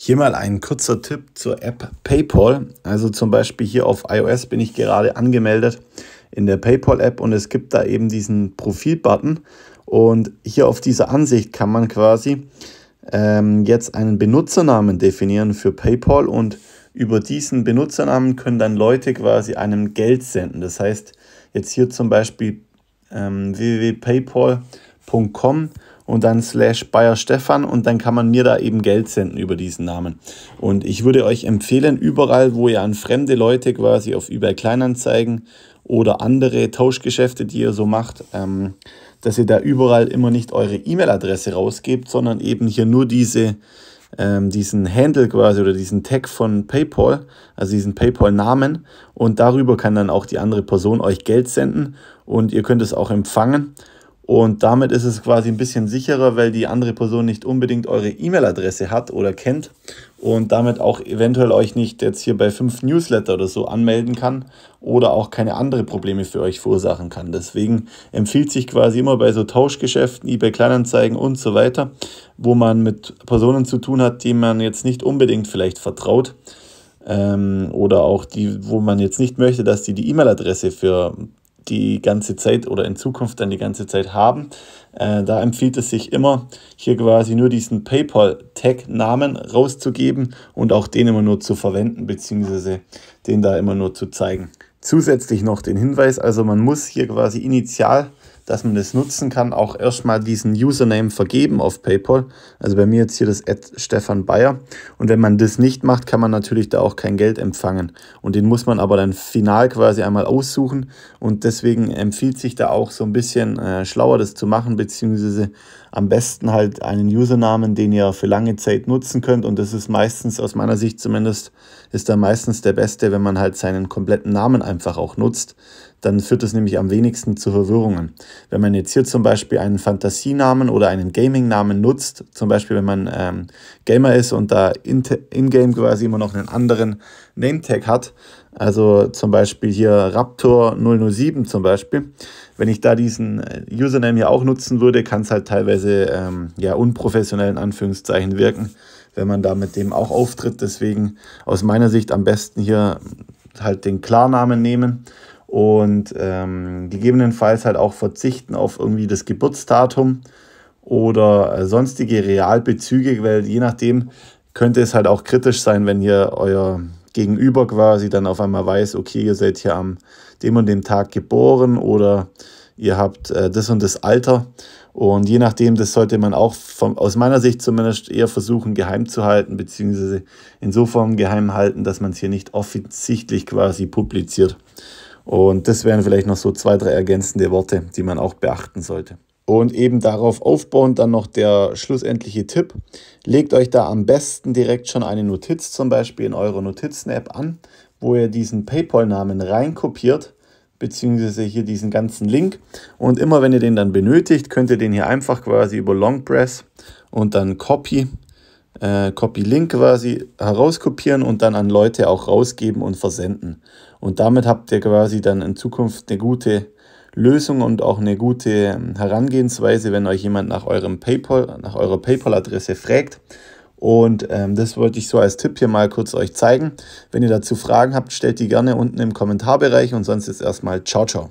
Hier mal ein kurzer Tipp zur App PayPal. Also zum Beispiel hier auf iOS bin ich gerade angemeldet in der PayPal-App und es gibt da eben diesen Profil-Button. Und hier auf dieser Ansicht kann man quasi ähm, jetzt einen Benutzernamen definieren für PayPal und über diesen Benutzernamen können dann Leute quasi einem Geld senden. Das heißt, jetzt hier zum Beispiel ähm, www.paypal.com und dann slash Bayer Stefan und dann kann man mir da eben Geld senden über diesen Namen. Und ich würde euch empfehlen, überall, wo ihr an fremde Leute quasi auf eBay Kleinanzeigen oder andere Tauschgeschäfte, die ihr so macht, ähm, dass ihr da überall immer nicht eure E-Mail-Adresse rausgebt, sondern eben hier nur diese, ähm, diesen Handle quasi oder diesen Tag von PayPal, also diesen PayPal-Namen. Und darüber kann dann auch die andere Person euch Geld senden und ihr könnt es auch empfangen. Und damit ist es quasi ein bisschen sicherer, weil die andere Person nicht unbedingt eure E-Mail-Adresse hat oder kennt und damit auch eventuell euch nicht jetzt hier bei fünf Newsletter oder so anmelden kann oder auch keine andere Probleme für euch verursachen kann. Deswegen empfiehlt sich quasi immer bei so Tauschgeschäften, eBay Kleinanzeigen und so weiter, wo man mit Personen zu tun hat, die man jetzt nicht unbedingt vielleicht vertraut, ähm, oder auch die, wo man jetzt nicht möchte, dass die die E-Mail-Adresse für die ganze Zeit oder in Zukunft dann die ganze Zeit haben. Äh, da empfiehlt es sich immer, hier quasi nur diesen PayPal-Tag-Namen rauszugeben und auch den immer nur zu verwenden, beziehungsweise den da immer nur zu zeigen. Zusätzlich noch den Hinweis, also man muss hier quasi initial dass man das nutzen kann, auch erstmal diesen Username vergeben auf PayPal. Also bei mir jetzt hier das Ad Stefan Bayer. Und wenn man das nicht macht, kann man natürlich da auch kein Geld empfangen. Und den muss man aber dann final quasi einmal aussuchen. Und deswegen empfiehlt sich da auch so ein bisschen äh, schlauer das zu machen, beziehungsweise am besten halt einen Usernamen, den ihr für lange Zeit nutzen könnt. Und das ist meistens, aus meiner Sicht zumindest, ist da meistens der beste, wenn man halt seinen kompletten Namen einfach auch nutzt dann führt es nämlich am wenigsten zu Verwirrungen. Wenn man jetzt hier zum Beispiel einen Fantasienamen oder einen Gaming-Namen nutzt, zum Beispiel wenn man ähm, Gamer ist und da in-game quasi immer noch einen anderen Name-Tag hat, also zum Beispiel hier Raptor 007 zum Beispiel, wenn ich da diesen äh, Username hier auch nutzen würde, kann es halt teilweise ähm, ja unprofessionell in Anführungszeichen wirken, wenn man da mit dem auch auftritt. Deswegen aus meiner Sicht am besten hier halt den Klarnamen nehmen und ähm, gegebenenfalls halt auch verzichten auf irgendwie das Geburtsdatum oder äh, sonstige Realbezüge, weil je nachdem könnte es halt auch kritisch sein, wenn hier euer Gegenüber quasi dann auf einmal weiß, okay, ihr seid hier am dem und dem Tag geboren oder ihr habt äh, das und das Alter. Und je nachdem, das sollte man auch vom, aus meiner Sicht zumindest eher versuchen, geheim zu halten, beziehungsweise insofern geheim halten, dass man es hier nicht offensichtlich quasi publiziert. Und das wären vielleicht noch so zwei, drei ergänzende Worte, die man auch beachten sollte. Und eben darauf aufbauend dann noch der schlussendliche Tipp. Legt euch da am besten direkt schon eine Notiz zum Beispiel in eurer Notizen-App an, wo ihr diesen PayPal-Namen reinkopiert, beziehungsweise hier diesen ganzen Link. Und immer wenn ihr den dann benötigt, könnt ihr den hier einfach quasi über Long Press und dann Copy äh, Copy-Link quasi herauskopieren und dann an Leute auch rausgeben und versenden. Und damit habt ihr quasi dann in Zukunft eine gute Lösung und auch eine gute ähm, Herangehensweise, wenn euch jemand nach eurem PayPal, nach eurer PayPal-Adresse fragt. Und ähm, das wollte ich so als Tipp hier mal kurz euch zeigen. Wenn ihr dazu Fragen habt, stellt die gerne unten im Kommentarbereich und sonst jetzt erstmal ciao, ciao.